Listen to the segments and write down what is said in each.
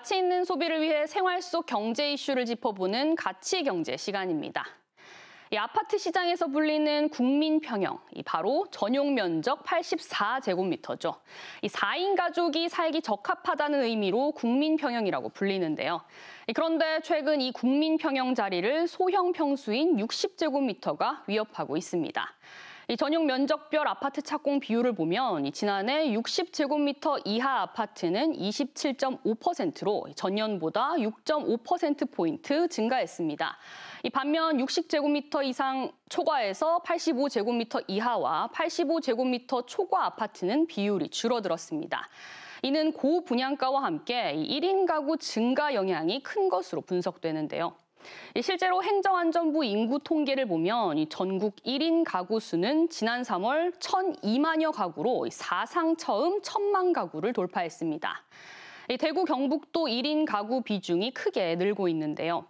가치 있는 소비를 위해 생활 속 경제 이슈를 짚어보는 가치 경제 시간입니다. 이 아파트 시장에서 불리는 국민 평형, 이 바로 전용 면적 84제곱미터죠. 이 4인 가족이 살기 적합하다는 의미로 국민 평형이라고 불리는데요. 그런데 최근 이 국민 평형 자리를 소형 평수인 60제곱미터가 위협하고 있습니다. 이 전용 면적별 아파트 착공 비율을 보면 지난해 60제곱미터 이하 아파트는 27.5%로 전년보다 6.5%포인트 증가했습니다. 이 반면 60제곱미터 이상 초과해서 85제곱미터 이하와 85제곱미터 초과 아파트는 비율이 줄어들었습니다. 이는 고분양가와 함께 1인 가구 증가 영향이 큰 것으로 분석되는데요. 실제로 행정안전부 인구 통계를 보면 전국 1인 가구 수는 지난 3월 1,002만여 가구로 사상 처음 1,000만 가구를 돌파했습니다. 대구 경북도 1인 가구 비중이 크게 늘고 있는데요.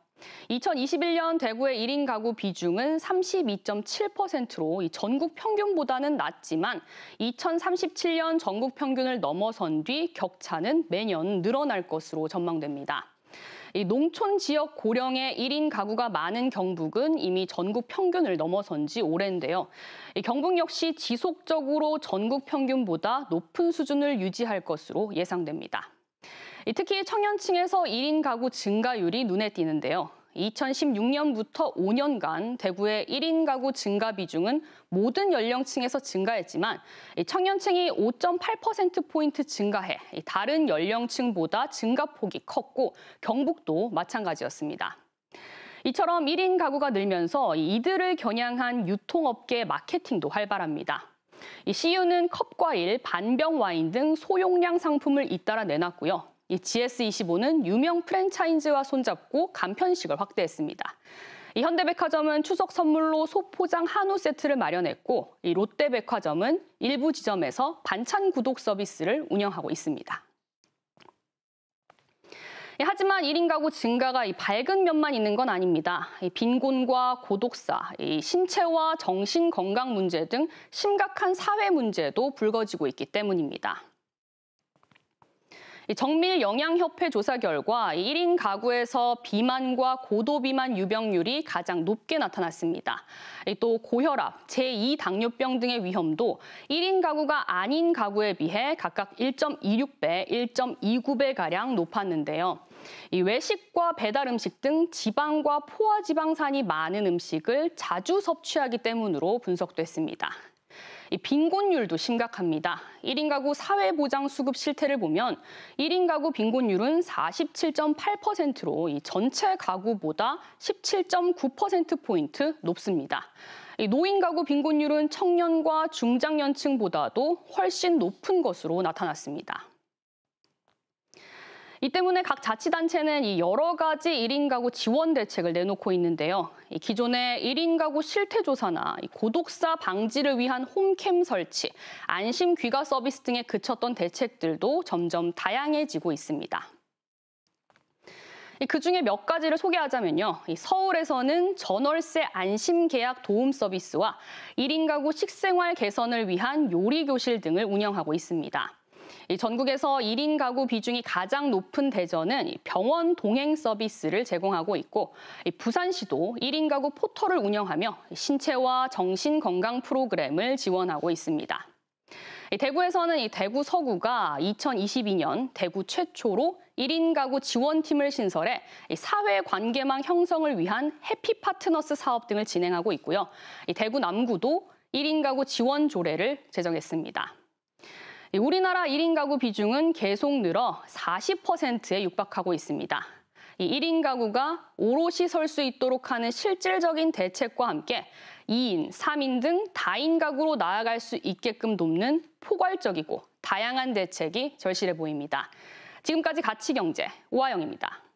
2021년 대구의 1인 가구 비중은 32.7%로 전국 평균보다는 낮지만 2037년 전국 평균을 넘어선 뒤 격차는 매년 늘어날 것으로 전망됩니다. 이 농촌 지역 고령의 1인 가구가 많은 경북은 이미 전국 평균을 넘어선 지 오랜데요. 이 경북 역시 지속적으로 전국 평균보다 높은 수준을 유지할 것으로 예상됩니다. 특히 청년층에서 1인 가구 증가율이 눈에 띄는데요. 2016년부터 5년간 대구의 1인 가구 증가 비중은 모든 연령층에서 증가했지만 청년층이 5.8%포인트 증가해 다른 연령층보다 증가폭이 컸고 경북도 마찬가지였습니다. 이처럼 1인 가구가 늘면서 이들을 겨냥한 유통업계 마케팅도 활발합니다. CU는 컵과일, 반병 와인 등 소용량 상품을 잇따라 내놨고요. 이 GS25는 유명 프랜차이즈와 손잡고 간편식을 확대했습니다. 이 현대백화점은 추석 선물로 소포장 한우 세트를 마련했고 이 롯데백화점은 일부 지점에서 반찬 구독 서비스를 운영하고 있습니다. 예, 하지만 1인 가구 증가가 밝은 면만 있는 건 아닙니다. 빈곤과 고독사, 신체와 정신 건강 문제 등 심각한 사회 문제도 불거지고 있기 때문입니다. 정밀 영양협회 조사 결과 1인 가구에서 비만과 고도비만 유병률이 가장 높게 나타났습니다. 또 고혈압, 제2당뇨병 등의 위험도 1인 가구가 아닌 가구에 비해 각각 1.26배, 1.29배가량 높았는데요. 이 외식과 배달 음식 등 지방과 포화지방산이 많은 음식을 자주 섭취하기 때문으로 분석됐습니다. 이 빈곤율도 심각합니다. 1인 가구 사회보장 수급 실태를 보면 1인 가구 빈곤율은 47.8%로 이 전체 가구보다 17.9%포인트 높습니다. 이 노인 가구 빈곤율은 청년과 중장년층보다도 훨씬 높은 것으로 나타났습니다. 이 때문에 각 자치단체는 이 여러 가지 1인 가구 지원 대책을 내놓고 있는데요. 기존의 1인 가구 실태 조사나 고독사 방지를 위한 홈캠 설치, 안심 귀가 서비스 등에 그쳤던 대책들도 점점 다양해지고 있습니다. 그 중에 몇 가지를 소개하자면요. 서울에서는 전월세 안심 계약 도움 서비스와 1인 가구 식생활 개선을 위한 요리 교실 등을 운영하고 있습니다. 전국에서 1인 가구 비중이 가장 높은 대전은 병원 동행 서비스를 제공하고 있고 부산시도 1인 가구 포털을 운영하며 신체와 정신 건강 프로그램을 지원하고 있습니다. 대구에서는 대구 서구가 2022년 대구 최초로 1인 가구 지원팀을 신설해 사회 관계망 형성을 위한 해피 파트너스 사업 등을 진행하고 있고요. 대구 남구도 1인 가구 지원 조례를 제정했습니다. 우리나라 1인 가구 비중은 계속 늘어 40%에 육박하고 있습니다. 1인 가구가 오롯이 설 수 있도록 하는 실질적인 대책과 함께 2인, 3인 등 다인 가구로 나아갈 수 있게끔 돕는 포괄적이고 다양한 대책이 절실해 보입니다. 지금까지 가치경제 오하영입니다.